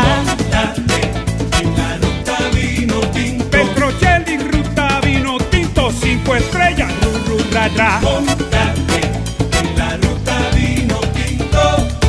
Montate en la ruta vino tinto. ruta vino tinto, cinco estrellas, ru, en la ruta vino tinto.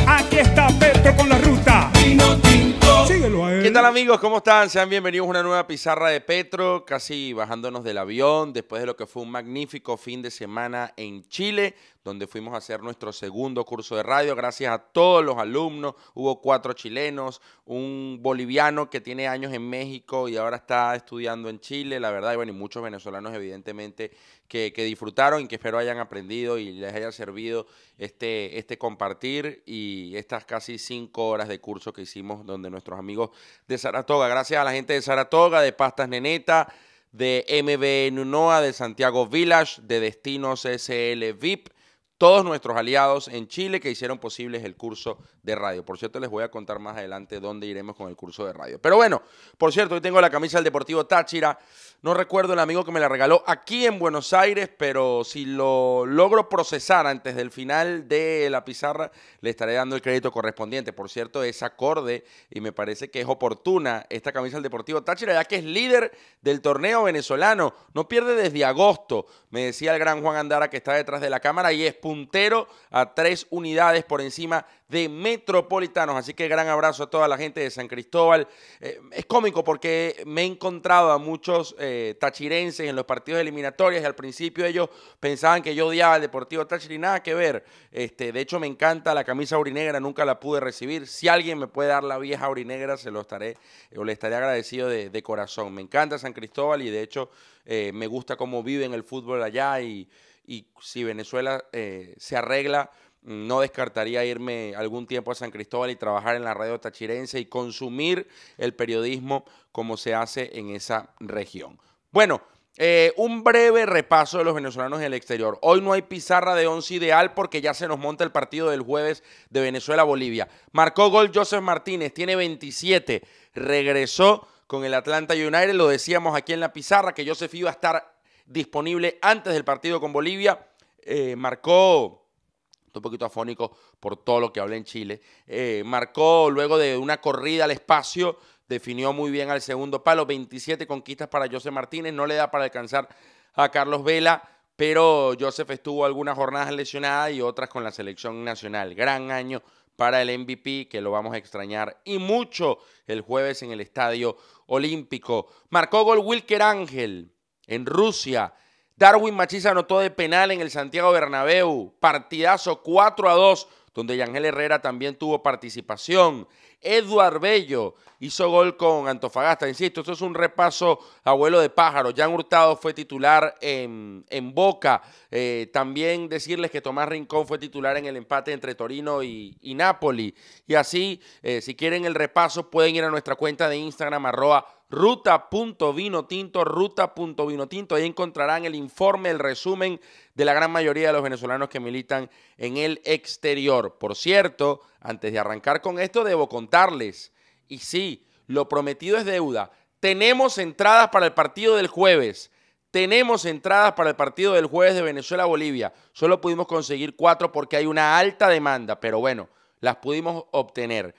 Aquí está Petro con la ruta vino tinto. Síguelo a él. ¿Qué tal amigos? ¿Cómo están? Sean bienvenidos a una nueva pizarra de Petro, casi bajándonos del avión después de lo que fue un magnífico fin de semana en Chile donde fuimos a hacer nuestro segundo curso de radio. Gracias a todos los alumnos, hubo cuatro chilenos, un boliviano que tiene años en México y ahora está estudiando en Chile, la verdad, y bueno, y muchos venezolanos evidentemente que, disfrutaron y que espero hayan aprendido y les haya servido este, este compartir y estas casi cinco horas de curso que hicimos donde nuestros amigos de Saratoga, gracias a la gente de Saratoga, de Pastas Neneta, de MBN de Santiago Village, de Destinos SL VIP, todos nuestros aliados en Chile que hicieron posibles el curso de radio. Por cierto, les voy a contar más adelante dónde iremos con el curso de radio. Pero bueno, por cierto, hoy tengo la camisa del Deportivo Táchira. No recuerdo el amigo que me la regaló aquí en Buenos Aires, pero si lo logro procesar antes del final de la pizarra, le estaré dando el crédito correspondiente. Por cierto, es acorde y me parece que es oportuna esta camisa del Deportivo Táchira, ya que es líder del torneo venezolano. No pierde desde agosto, me decía el gran Juan Andara que está detrás de la cámara y es puntero a tres unidades por encima de Metropolitanos. Así que gran abrazo a toda la gente de San Cristóbal. Eh, es cómico porque me he encontrado a muchos eh, tachirenses en los partidos eliminatorios y al principio ellos pensaban que yo odiaba al Deportivo Táchira y nada que ver. Este, de hecho, me encanta la camisa aurinegra, nunca la pude recibir. Si alguien me puede dar la vieja aurinegra, se lo estaré eh, o le estaré agradecido de, corazón. Me encanta San Cristóbal y de hecho me gusta cómo viven el fútbol allá y, y si Venezuela se arregla no descartaría irme algún tiempo a San Cristóbal y trabajar en la radio tachirense y consumir el periodismo como se hace en esa región. Bueno, eh, un breve repaso de los venezolanos en el exterior. Hoy no hay pizarra de once ideal porque ya se nos monta el partido del jueves de Venezuela-Bolivia. Marcó gol Joseph Martínez, tiene 27, regresó con el Atlanta United, lo decíamos aquí en la pizarra, que Joseph iba a estar disponible antes del partido con Bolivia. Eh, marcó un poquito afónico por todo lo que habla en Chile. Eh, marcó luego de una corrida al espacio, definió muy bien al segundo palo, 27 conquistas para José Martínez, no le da para alcanzar a Carlos Vela, pero Joseph estuvo algunas jornadas lesionadas y otras con la selección nacional. Gran año para el MVP, que lo vamos a extrañar y mucho el jueves en el Estadio Olímpico. Marcó gol Wilker Ángel en Rusia Darwin Machisa anotó de penal en el Santiago Bernabéu, partidazo 4 a 2, donde Yangel Herrera también tuvo participación. Eduard Bello hizo gol con Antofagasta. Insisto, esto es un repaso abuelo de pájaro. Jan Hurtado fue titular en, Boca. Eh, también decirles que Tomás Rincón fue titular en el empate entre Torino y, y Napoli. Y así, eh, si quieren el repaso, pueden ir a nuestra cuenta de Instagram, arroba ruta.vinotinto, ruta.vinotinto. Ahí encontrarán el informe, el resumen de la gran mayoría de los venezolanos que militan en el exterior. Por cierto, antes de arrancar con esto, debo contarles, y sí, lo prometido es deuda, tenemos entradas para el partido del jueves. Tenemos entradas para el partido del jueves de Venezuela-Bolivia. Solo pudimos conseguir cuatro porque hay una alta demanda, pero bueno, las pudimos obtener.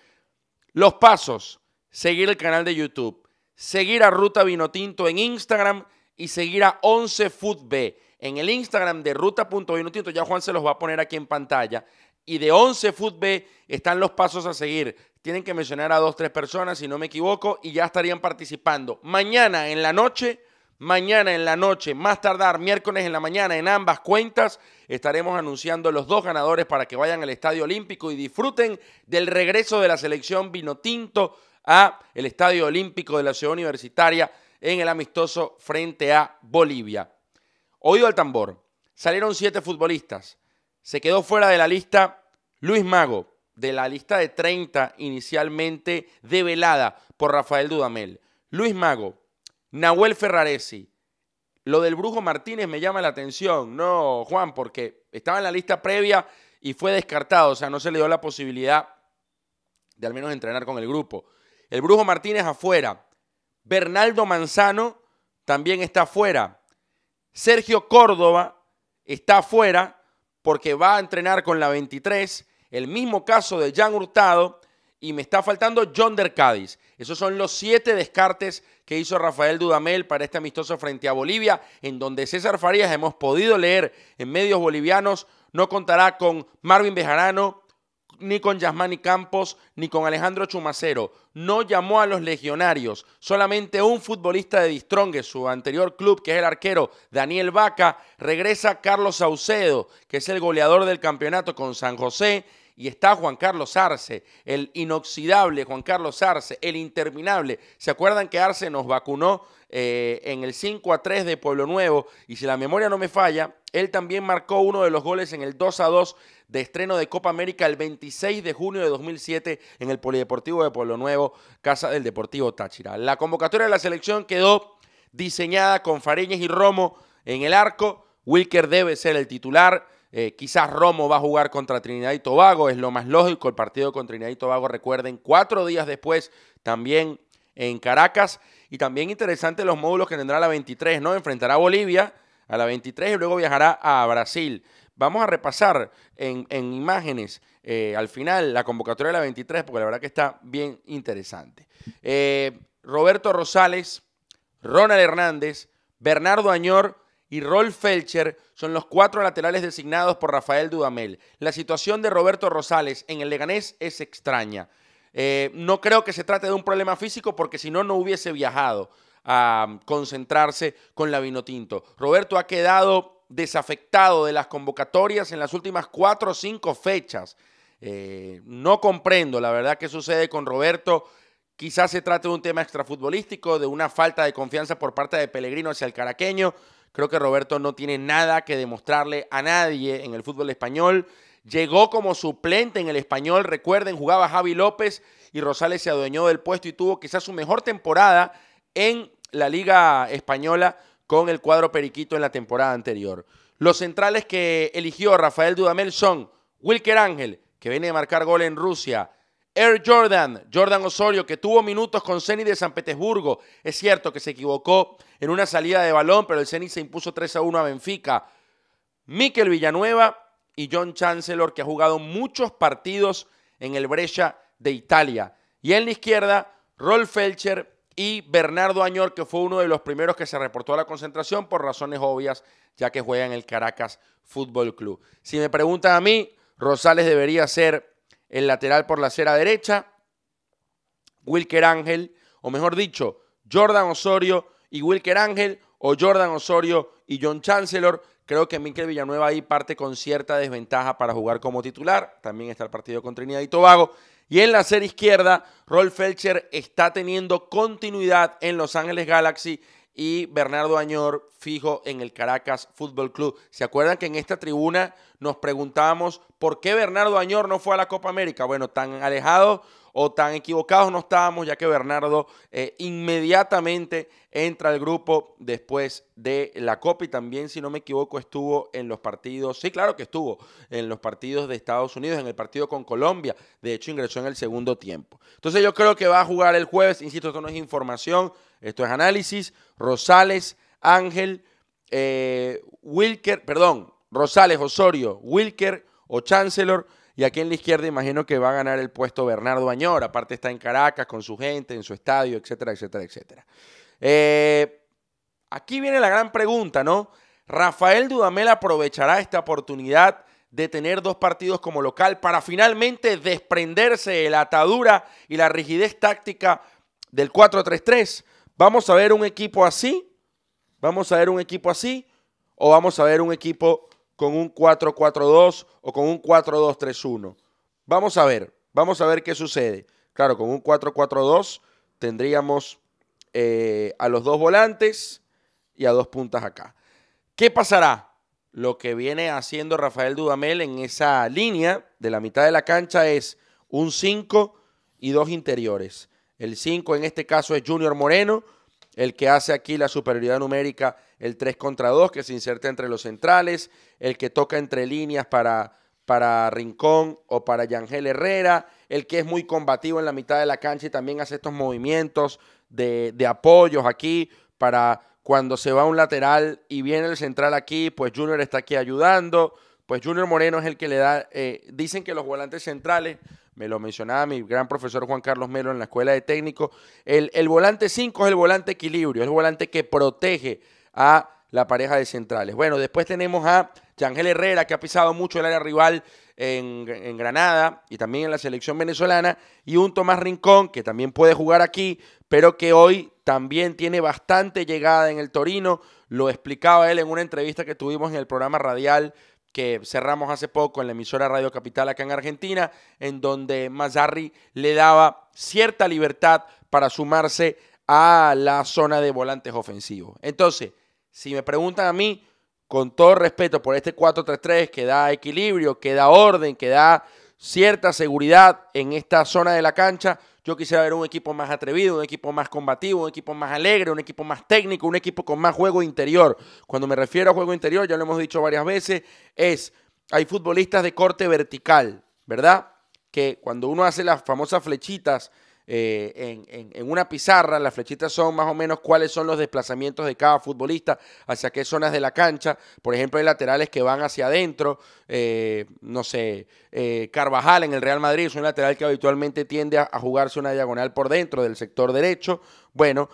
Los pasos, seguir el canal de YouTube, seguir a Ruta Vinotinto en Instagram y seguir a 11FootB en el Instagram de ruta.vinotinto. Ya Juan se los va a poner aquí en pantalla. Y de 11FootB están los pasos a seguir. Tienen que mencionar a dos, tres personas, si no me equivoco, y ya estarían participando. Mañana en la noche, mañana en la noche, más tardar miércoles en la mañana, en ambas cuentas, estaremos anunciando los dos ganadores para que vayan al Estadio Olímpico y disfruten del regreso de la selección Vinotinto a el Estadio Olímpico de la Ciudad Universitaria en el amistoso frente a Bolivia. Oído al tambor, salieron siete futbolistas. Se quedó fuera de la lista Luis Mago, de la lista de 30 inicialmente develada por Rafael Dudamel. Luis Mago, Nahuel Ferraresi. Lo del Brujo Martínez me llama la atención, no, Juan, porque estaba en la lista previa y fue descartado, o sea, no se le dio la posibilidad de al menos entrenar con el grupo. El Brujo Martínez afuera. Bernaldo Manzano también está afuera. Sergio Córdoba está afuera porque va a entrenar con la 23. El mismo caso de Jan Hurtado. Y me está faltando John Der Esos son los siete descartes que hizo Rafael Dudamel para este amistoso frente a Bolivia, en donde César Farías, hemos podido leer en medios bolivianos, no contará con Marvin Bejarano, ni con Yasmani Campos, ni con Alejandro Chumacero. No llamó a los legionarios. Solamente un futbolista de Distrongue, su anterior club, que es el arquero Daniel Vaca. Regresa Carlos Saucedo, que es el goleador del campeonato con San José. Y está Juan Carlos Arce, el inoxidable Juan Carlos Arce, el interminable. ¿Se acuerdan que Arce nos vacunó eh, en el 5 a 3 de Pueblo Nuevo? Y si la memoria no me falla, él también marcó uno de los goles en el 2 a 2 de estreno de Copa América el 26 de junio de 2007 en el Polideportivo de Pueblo Nuevo, casa del Deportivo Táchira. La convocatoria de la selección quedó diseñada con Fariñez y Romo en el arco. Wilker debe ser el titular. Eh, quizás Romo va a jugar contra Trinidad y Tobago, es lo más lógico. El partido con Trinidad y Tobago, recuerden, cuatro días después, también en Caracas. Y también interesante los módulos que tendrá la 23, ¿no? Enfrentará a Bolivia a la 23 y luego viajará a Brasil. Vamos a repasar en, imágenes eh, al final la convocatoria de la 23 porque la verdad que está bien interesante. Eh, Roberto Rosales, Ronald Hernández, Bernardo Añor y Rolf Felcher son los cuatro laterales designados por Rafael Dudamel. La situación de Roberto Rosales en el Leganés es extraña. Eh, no creo que se trate de un problema físico porque si no, no hubiese viajado a mm, concentrarse con la Vinotinto. Roberto ha quedado desafectado de las convocatorias en las últimas cuatro o cinco fechas. Eh, no comprendo la verdad que sucede con Roberto. Quizás se trate de un tema extrafutbolístico, de una falta de confianza por parte de Pellegrino hacia el caraqueño. Creo que Roberto no tiene nada que demostrarle a nadie en el fútbol español. Llegó como suplente en el español, recuerden, jugaba Javi López y Rosales se adueñó del puesto y tuvo quizás su mejor temporada en la Liga Española con el cuadro periquito en la temporada anterior. Los centrales que eligió Rafael Dudamel son Wilker Ángel, que viene de marcar gol en Rusia, Air Jordan, Jordan Osorio, que tuvo minutos con Zenit de San Petersburgo. Es cierto que se equivocó en una salida de balón, pero el Zenit se impuso 3 a 1 a Benfica. Miquel Villanueva y John Chancellor, que ha jugado muchos partidos en el Brescia de Italia. Y en la izquierda, Rolf Felcher y Bernardo Añor, que fue uno de los primeros que se reportó a la concentración por razones obvias, ya que juega en el Caracas Fútbol Club. Si me preguntan a mí, Rosales debería ser el lateral por la acera derecha, Wilker Ángel, o mejor dicho, Jordan Osorio y Wilker Ángel, o Jordan Osorio y John Chancellor. Creo que Miquel Villanueva ahí parte con cierta desventaja para jugar como titular. También está el partido contra Trinidad y Tobago. Y en la serie izquierda, Rolf Felcher está teniendo continuidad en Los Ángeles Galaxy y Bernardo Añor fijo en el Caracas Fútbol Club. ¿Se acuerdan que en esta tribuna nos preguntábamos por qué Bernardo Añor no fue a la Copa América? Bueno, tan alejado o tan equivocados no estábamos, ya que Bernardo eh, inmediatamente entra al grupo después de la Copa y también, si no me equivoco, estuvo en los partidos, sí, claro que estuvo en los partidos de Estados Unidos, en el partido con Colombia, de hecho ingresó en el segundo tiempo. Entonces yo creo que va a jugar el jueves, insisto, esto no es información, esto es análisis, Rosales, Ángel, eh, Wilker, perdón, Rosales, Osorio, Wilker o Chancellor y aquí en la izquierda imagino que va a ganar el puesto Bernardo Añor. Aparte está en Caracas con su gente, en su estadio, etcétera, etcétera, etcétera. Eh, aquí viene la gran pregunta, ¿no? Rafael Dudamel aprovechará esta oportunidad de tener dos partidos como local para finalmente desprenderse de la atadura y la rigidez táctica del 4-3-3. Vamos a ver un equipo así. Vamos a ver un equipo así. O vamos a ver un equipo con un 4-4-2 o con un 4-2-3-1. Vamos a ver, vamos a ver qué sucede. Claro, con un 4-4-2 tendríamos eh, a los dos volantes y a dos puntas acá. ¿Qué pasará? Lo que viene haciendo Rafael Dudamel en esa línea de la mitad de la cancha es un 5 y dos interiores. El 5 en este caso es Junior Moreno el que hace aquí la superioridad numérica, el 3 contra 2, que se inserta entre los centrales, el que toca entre líneas para, para Rincón o para Yangel Herrera, el que es muy combativo en la mitad de la cancha y también hace estos movimientos de, de apoyos aquí para cuando se va un lateral y viene el central aquí, pues Junior está aquí ayudando, pues Junior Moreno es el que le da, eh, dicen que los volantes centrales me lo mencionaba mi gran profesor Juan Carlos Melo en la escuela de técnico, el, volante 5 es el volante equilibrio, es el volante que protege a la pareja de centrales. Bueno, después tenemos a Yangel Herrera, que ha pisado mucho el área rival en, en, Granada y también en la selección venezolana, y un Tomás Rincón, que también puede jugar aquí, pero que hoy también tiene bastante llegada en el Torino. Lo explicaba él en una entrevista que tuvimos en el programa radial que cerramos hace poco en la emisora Radio Capital acá en Argentina, en donde Mazzarri le daba cierta libertad para sumarse a la zona de volantes ofensivos. Entonces, si me preguntan a mí, con todo respeto por este 4-3-3 que da equilibrio, que da orden, que da cierta seguridad en esta zona de la cancha, yo quisiera ver un equipo más atrevido, un equipo más combativo, un equipo más alegre, un equipo más técnico, un equipo con más juego interior. Cuando me refiero a juego interior, ya lo hemos dicho varias veces, es, hay futbolistas de corte vertical, ¿verdad? Que cuando uno hace las famosas flechitas eh, en, una pizarra. Las flechitas son más o menos cuáles son los desplazamientos de cada futbolista, hacia qué zonas de la cancha. Por ejemplo, hay laterales que van hacia adentro. Eh, no sé, eh, Carvajal en el Real Madrid es un lateral que habitualmente tiende a, jugarse una diagonal por dentro del sector derecho. Bueno,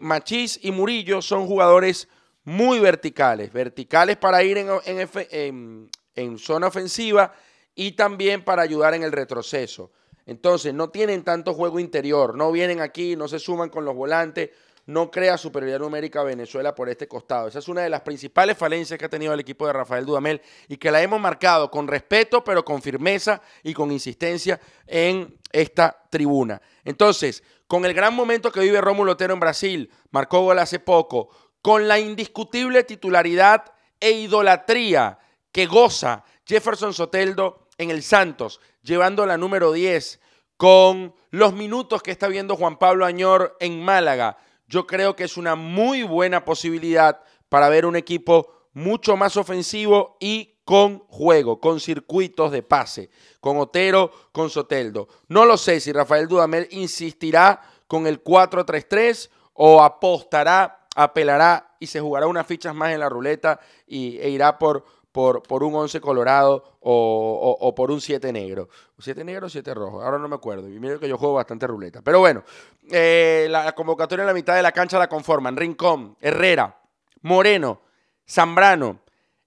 Machís y Murillo son jugadores muy verticales, verticales para ir en, zona ofensiva y también para ayudar en el retroceso. Entonces, no tienen tanto juego interior, no vienen aquí, no se suman con los volantes, no crea superioridad numérica Venezuela por este costado. Esa es una de las principales falencias que ha tenido el equipo de Rafael Dudamel y que la hemos marcado con respeto, pero con firmeza y con insistencia en esta tribuna. Entonces, con el gran momento que vive Rómulo Otero en Brasil, marcó gol hace poco, con la indiscutible titularidad e idolatría que goza Jefferson Soteldo en el Santos, llevando la número 10, con los minutos que está viendo Juan Pablo Añor en Málaga, yo creo que es una muy buena posibilidad para ver un equipo mucho más ofensivo y con juego, con circuitos de pase, con Otero, con Soteldo. No lo sé si Rafael Dudamel insistirá con el 4-3-3 o apostará, apelará y se jugará unas fichas más en la ruleta y, e irá por por, un 11 colorado o, por un 7 negro. 7 negro o 7 rojo, ahora no me acuerdo. Y mira que yo juego bastante ruleta. Pero bueno, eh, la convocatoria en la mitad de la cancha la conforman Rincón, Herrera, Moreno, Zambrano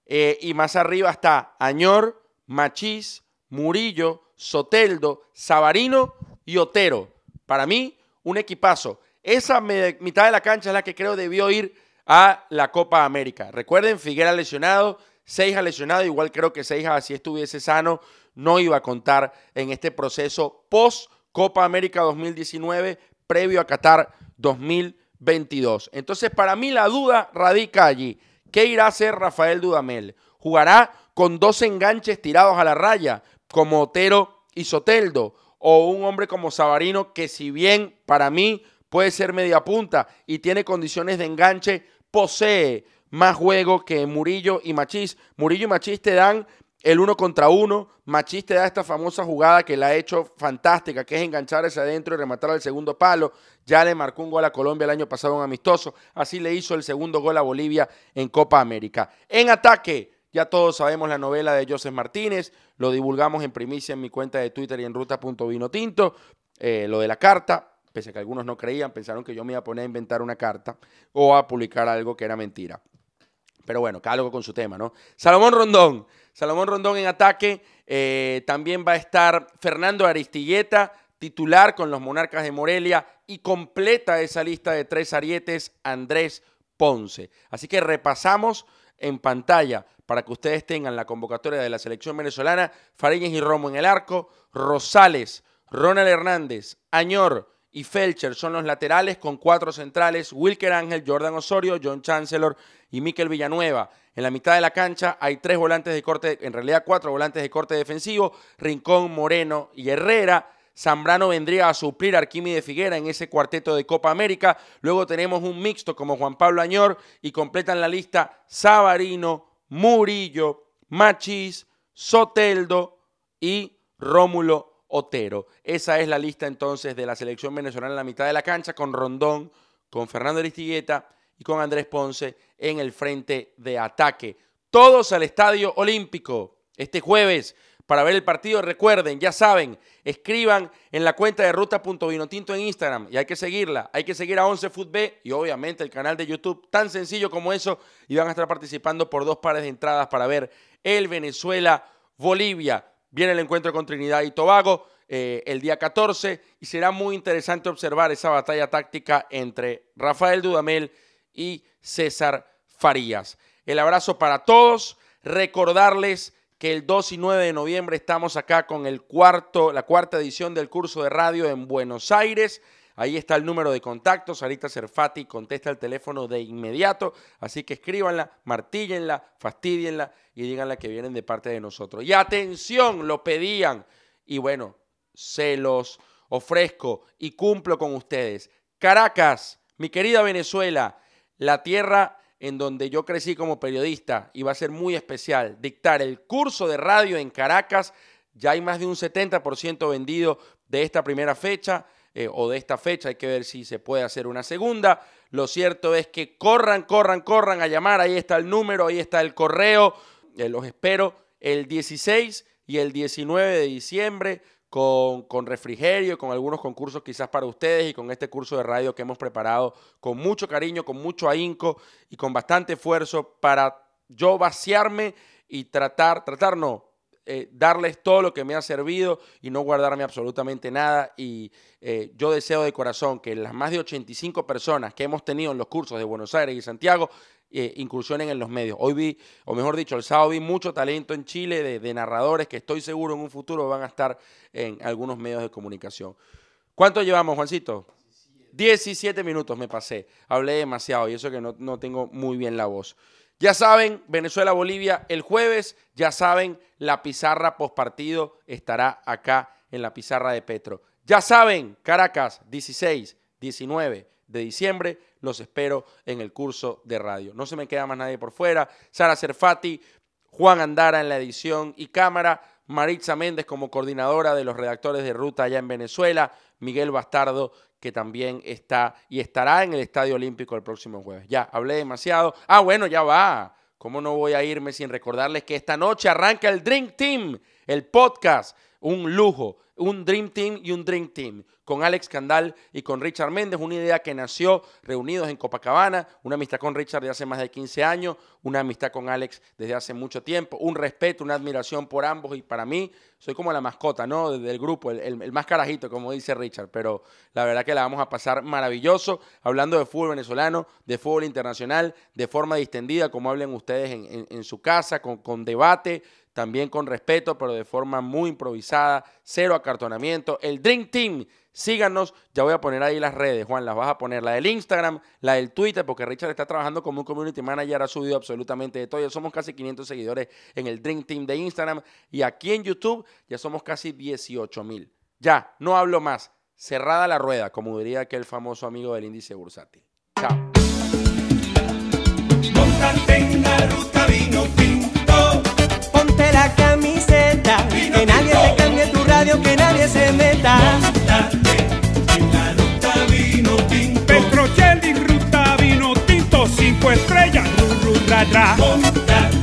eh, y más arriba está Añor, Machís, Murillo, Soteldo, Sabarino y Otero. Para mí, un equipazo. Esa mitad de la cancha es la que creo debió ir a la Copa América. Recuerden, Figuera lesionado, Seija lesionado, igual creo que Seija, ah, si estuviese sano, no iba a contar en este proceso post Copa América 2019, previo a Qatar 2022. Entonces, para mí la duda radica allí. ¿Qué irá a hacer Rafael Dudamel? ¿Jugará con dos enganches tirados a la raya, como Otero y Soteldo? ¿O un hombre como Sabarino, que si bien para mí puede ser media punta y tiene condiciones de enganche, posee más juego que Murillo y Machís. Murillo y Machís te dan el uno contra uno. Machís te da esta famosa jugada que la ha hecho fantástica, que es enganchar adentro y rematar al segundo palo. Ya le marcó un gol a Colombia el año pasado en amistoso. Así le hizo el segundo gol a Bolivia en Copa América. En ataque, ya todos sabemos la novela de Joseph Martínez. Lo divulgamos en primicia en mi cuenta de Twitter y en ruta.vinotinto. tinto. Eh, lo de la carta, pese a que algunos no creían, pensaron que yo me iba a poner a inventar una carta o a publicar algo que era mentira. Pero bueno, cada algo con su tema, ¿no? Salomón Rondón. Salomón Rondón en ataque. Eh, también va a estar Fernando Aristilleta, titular con los Monarcas de Morelia. Y completa esa lista de tres arietes Andrés Ponce. Así que repasamos en pantalla para que ustedes tengan la convocatoria de la selección venezolana. Fariñas y Romo en el arco. Rosales, Ronald Hernández, Añor, y Felcher son los laterales con cuatro centrales, Wilker Ángel, Jordan Osorio, John Chancellor y Miquel Villanueva. En la mitad de la cancha hay tres volantes de corte, en realidad cuatro volantes de corte defensivo, Rincón, Moreno y Herrera. Zambrano vendría a suplir a Arquimi de Figuera en ese cuarteto de Copa América. Luego tenemos un mixto como Juan Pablo Añor y completan la lista Savarino, Murillo, Machis, Soteldo y Rómulo Otero. Esa es la lista entonces de la selección venezolana en la mitad de la cancha con Rondón, con Fernando Aristigueta y con Andrés Ponce en el frente de ataque. Todos al Estadio Olímpico este jueves para ver el partido. Recuerden, ya saben, escriban en la cuenta de ruta.vinotinto en Instagram y hay que seguirla. Hay que seguir a 11 y obviamente el canal de YouTube, tan sencillo como eso. Y van a estar participando por dos pares de entradas para ver el Venezuela-Bolivia. Viene el encuentro con Trinidad y Tobago eh, el día 14 y será muy interesante observar esa batalla táctica entre Rafael Dudamel y César Farías. El abrazo para todos. Recordarles que el 2 y 9 de noviembre estamos acá con el cuarto, la cuarta edición del curso de radio en Buenos Aires. Ahí está el número de contacto. Sarita Cerfati contesta el teléfono de inmediato. Así que escríbanla, martíllenla, fastidienla y díganla que vienen de parte de nosotros. Y atención, lo pedían. Y bueno, se los ofrezco y cumplo con ustedes. Caracas, mi querida Venezuela, la tierra en donde yo crecí como periodista y va a ser muy especial dictar el curso de radio en Caracas. Ya hay más de un 70% vendido de esta primera fecha. Eh, o de esta fecha. Hay que ver si se puede hacer una segunda. Lo cierto es que corran, corran, corran a llamar. Ahí está el número, ahí está el correo. Eh, los espero el 16 y el 19 de diciembre con, con, refrigerio, con algunos concursos quizás para ustedes y con este curso de radio que hemos preparado con mucho cariño, con mucho ahínco y con bastante esfuerzo para yo vaciarme y tratar, tratar no, eh, darles todo lo que me ha servido y no guardarme absolutamente nada. Y eh, yo deseo de corazón que las más de 85 personas que hemos tenido en los cursos de Buenos Aires y Santiago eh, incursionen en los medios. Hoy vi, o mejor dicho, el sábado vi mucho talento en Chile de, narradores que estoy seguro en un futuro van a estar en algunos medios de comunicación. ¿Cuánto llevamos, Juancito? 17 minutos me pasé. Hablé demasiado y eso que no tengo muy bien la voz. Ya saben, Venezuela-Bolivia el jueves, ya saben, la pizarra postpartido estará acá en la pizarra de Petro. Ya saben, Caracas, 16, 19 de diciembre, los espero en el curso de radio. No se me queda más nadie por fuera. Sara Cerfati, Juan Andara en la edición y cámara. Maritza Méndez como coordinadora de los redactores de ruta allá en Venezuela, Miguel Bastardo que también está y estará en el Estadio Olímpico el próximo jueves. Ya, hablé demasiado. Ah, bueno, ya va. ¿Cómo no voy a irme sin recordarles que esta noche arranca el Drink Team, el podcast un lujo, un Dream Team y un Dream Team, con Alex Candal y con Richard Méndez, una idea que nació reunidos en Copacabana, una amistad con Richard de hace más de 15 años, una amistad con Alex desde hace mucho tiempo, un respeto, una admiración por ambos y para mí soy como la mascota, ¿no? Del grupo, el, el, el más carajito, como dice Richard, pero la verdad que la vamos a pasar maravilloso, hablando de fútbol venezolano, de fútbol internacional, de forma distendida, como hablen ustedes en, su casa, con, con debate también con respeto, pero de forma muy improvisada, cero acartonamiento. El Dream Team, síganos, ya voy a poner ahí las redes, Juan, las vas a poner, la del Instagram, la del Twitter, porque Richard está trabajando como un community manager, ha subido absolutamente de todo, ya somos casi 500 seguidores en el Dream Team de Instagram y aquí en YouTube ya somos casi 18 mil. Ya, no hablo más, cerrada la rueda, como diría aquel famoso amigo del índice bursátil. Chao la camiseta. Que nadie te cambie tu radio, que nadie se meta. en la ruta vino tinto. Petrochelli, ruta vino tinto, cinco estrellas, ru, ru,